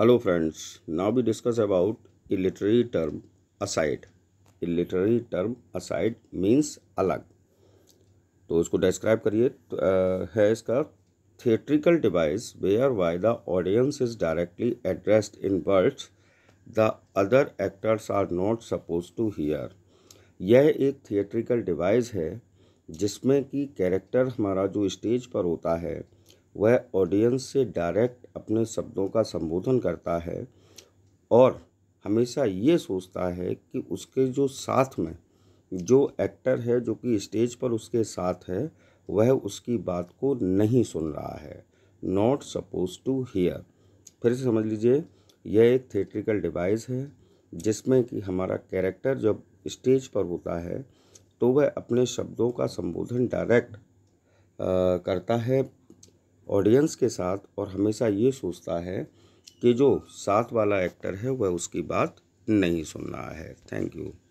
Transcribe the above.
hello friends now we discuss about a literary term aside a literary term aside means अलग तो उसको describe करिए तो, है इसका theatrical device where by the audience is directly addressed in words the other actors are not suppose to hear यह एक theatrical device है जिसमें कि कैरेक्टर हमारा जो स्टेज पर होता है वह ऑडियंस से डायरेक्ट अपने शब्दों का संबोधन करता है और हमेशा ये सोचता है कि उसके जो साथ में जो एक्टर है जो कि स्टेज पर उसके साथ है वह उसकी बात को नहीं सुन रहा है नॉट सपोज टू हियर फिर से समझ लीजिए यह एक थिएट्रिकल डिवाइस है जिसमें कि हमारा कैरेक्टर जब स्टेज पर होता है तो वह अपने शब्दों का संबोधन डायरेक्ट करता है ऑडियंस के साथ और हमेशा ये सोचता है कि जो साथ वाला एक्टर है वह उसकी बात नहीं सुन रहा है थैंक यू